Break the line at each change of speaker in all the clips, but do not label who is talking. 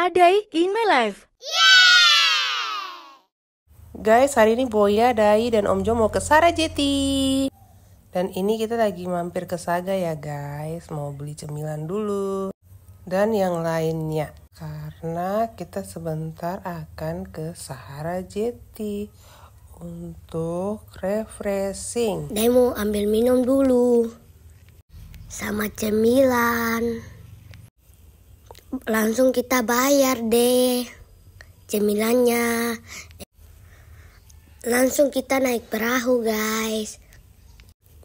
Adai in My Life. Yeah! Guys, hari ini Boya, Dai, dan Om Jo mau ke Sarajeti. Dan ini kita lagi mampir ke Saga ya guys, mau beli cemilan dulu. Dan yang lainnya, karena kita sebentar akan ke Sahara Jetty untuk refreshing. Dai mau ambil minum dulu
sama cemilan langsung kita bayar deh cemilannya. Langsung kita naik perahu guys.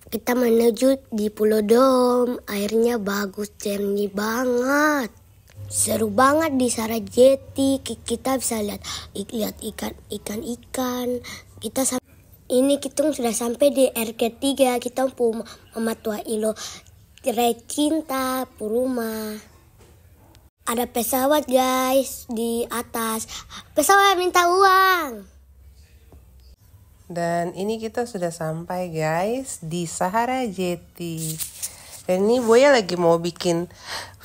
Kita menuju di Pulau Dom. Airnya bagus, jernih banget. Seru banget di Sarajeti. Kita bisa lihat lihat ikan ikan ikan. Kita ini kita sudah sampai di RK3. Kita pun mematuhi ilo Cinta Puruma. Ada pesawat
guys di atas. Pesawat minta uang. Dan ini kita sudah sampai guys di Sahara Jetty. Dan ini Boya lagi mau bikin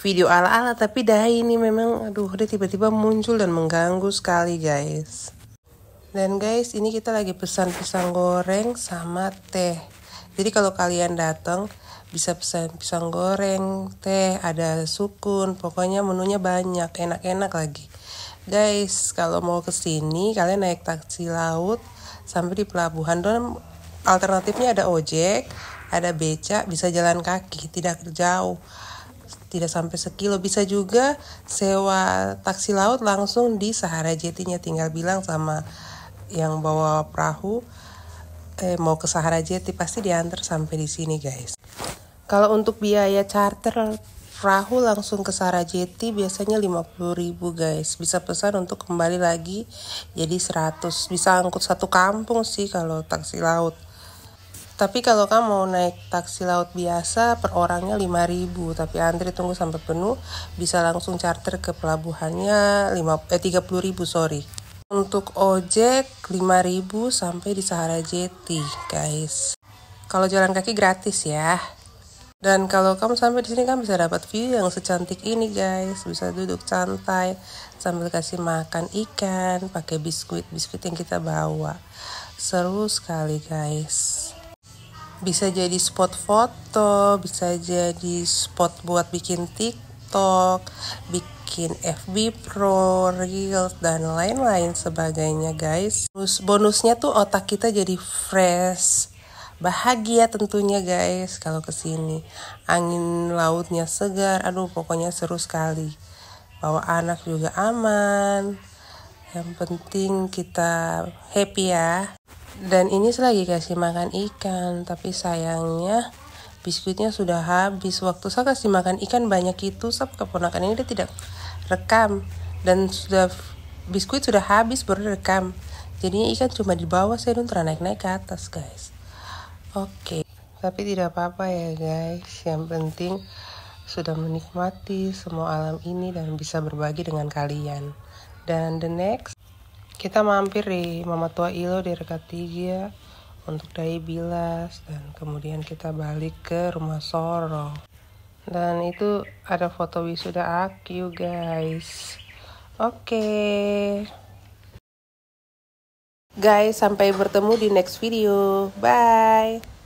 video ala-ala tapi dah ini memang aduh dia tiba-tiba muncul dan mengganggu sekali guys. Dan guys ini kita lagi pesan pisang goreng sama teh. Jadi kalau kalian datang bisa pesan pisang goreng, teh, ada sukun, pokoknya menunya banyak, enak-enak lagi. Guys, kalau mau ke sini kalian naik taksi laut sampai di pelabuhan dan alternatifnya ada ojek, ada becak, bisa jalan kaki, tidak jauh. Tidak sampai sekilo bisa juga sewa taksi laut langsung di Sahara Jetinya tinggal bilang sama yang bawa perahu eh, mau ke Sahara Jeti pasti diantar sampai di sini guys. Kalau untuk biaya charter perahu langsung ke Sahara Jeti biasanya 50.000 guys. Bisa pesan untuk kembali lagi jadi 100. Bisa angkut satu kampung sih kalau taksi laut. Tapi kalau kamu mau naik taksi laut biasa per orangnya 5.000, tapi antri tunggu sampai penuh bisa langsung charter ke pelabuhannya 5 eh 30.000 sorry. Untuk ojek 5000 sampai di Sahara Jetty, guys. Kalau jalan kaki gratis ya. Dan kalau kamu sampai di sini kan bisa dapat view yang secantik ini, guys. Bisa duduk santai sambil kasih makan ikan pakai biskuit-biskuit yang kita bawa. Seru sekali, guys. Bisa jadi spot foto, bisa jadi spot buat bikin tik TikTok, bikin FB Pro, Reels, dan lain-lain sebagainya guys. Terus bonusnya tuh otak kita jadi fresh, bahagia tentunya guys kalau kesini. Angin lautnya segar, aduh pokoknya seru sekali. Bawa anak juga aman, yang penting kita happy ya. Dan ini selagi kasih makan ikan, tapi sayangnya Biskuitnya sudah habis. Waktu saya kasih makan ikan banyak itu, sob keponakan ini dia tidak rekam dan sudah biskuit sudah habis baru rekam. Jadinya ikan cuma di bawah saya nonton naik-naik ke atas guys. Oke, okay. tapi tidak apa-apa ya guys. Yang penting sudah menikmati semua alam ini dan bisa berbagi dengan kalian. Dan the next, kita mampir di Mama Tua Ilo di Rekat tiga untuk dai bilas dan kemudian kita balik ke rumah Soro dan itu ada foto wisuda aku guys oke okay. guys sampai bertemu di next video bye